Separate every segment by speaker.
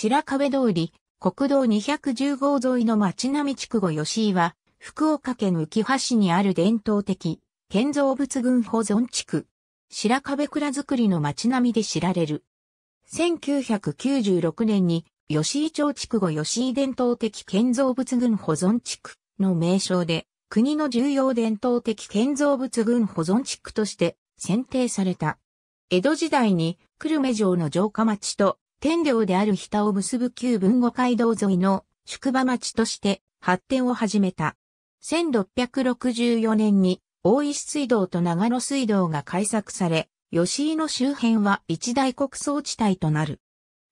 Speaker 1: 白壁通り、国道210号沿いの町並み区後吉井は、福岡県浮橋市にある伝統的、建造物群保存地区。白壁蔵造りの町並みで知られる。1996年に、吉井町区後吉井伝統的建造物群保存地区の名称で、国の重要伝統的建造物群保存地区として選定された。江戸時代に、久留米城の城下町と天領である北を結ぶ旧文後街道沿いの宿場町として発展を始めた。1664年に大石水道と長野水道が開削され、吉井の周辺は一大穀草地帯となる。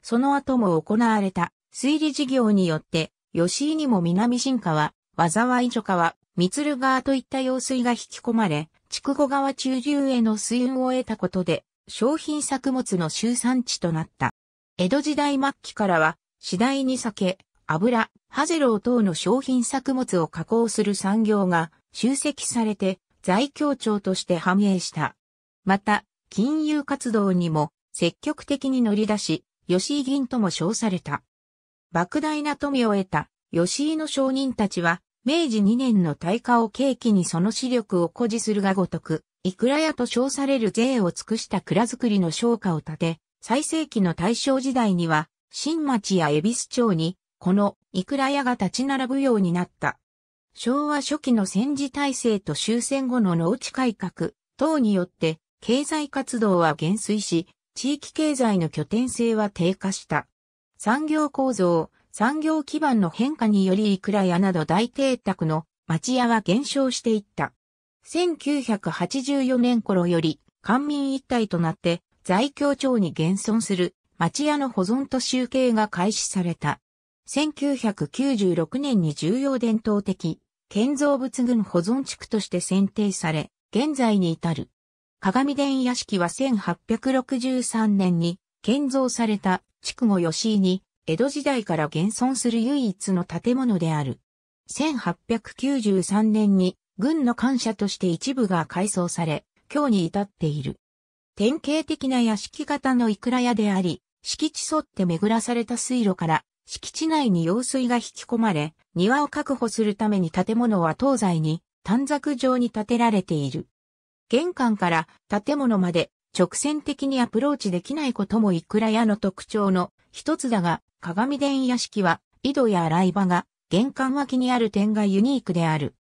Speaker 1: その後も行われた水利事業によって、吉井にも南新川、災い女川、三鶴川といった用水が引き込まれ、筑後川中流への水運を得たことで、商品作物の集産地となった。江戸時代末期からは、次第に酒、油、ハゼロウ等の商品作物を加工する産業が集積されて在京町として繁栄した。また、金融活動にも積極的に乗り出し、吉井銀とも称された。莫大な富を得た吉井の商人たちは、明治2年の大化を契機にその視力を誇示するがごとく、いくらやと称される税を尽くした蔵造りの商家を建て、最盛期の大正時代には、新町や恵比寿町に、このいくら屋が立ち並ぶようになった。昭和初期の戦時体制と終戦後の農地改革等によって、経済活動は減衰し、地域経済の拠点性は低下した。産業構造、産業基盤の変化によりいくら屋など大邸宅の町屋は減少していった。1984年頃より、官民一体となって、在京町に現存する町屋の保存と集計が開始された。1996年に重要伝統的建造物群保存地区として選定され、現在に至る。鏡殿屋敷は1863年に建造された区後吉井に江戸時代から現存する唯一の建物である。1893年に軍の感謝として一部が改装され、今日に至っている。典型的な屋敷型のイクラ屋であり、敷地沿って巡らされた水路から敷地内に用水が引き込まれ、庭を確保するために建物は東西に短冊状に建てられている。玄関から建物まで直線的にアプローチできないこともいくら屋の特徴の一つだが、鏡殿屋敷は井戸や洗い場が玄関脇にある点がユニークである。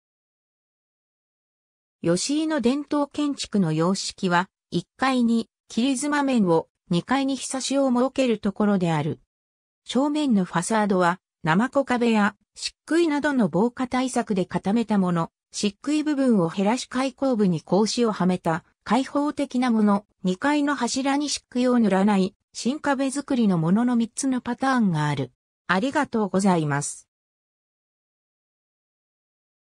Speaker 1: 吉井の伝統建築の様式は1階に切妻面を、2階にひさしを設けるところである。正面のファサードは、生コ壁や漆喰などの防火対策で固めたもの、漆喰部分を減らし開口部に格子をはめた開放的なもの、2階の柱に漆喰を塗らない新壁作りのものの3つのパターンがある。ありがとうございます。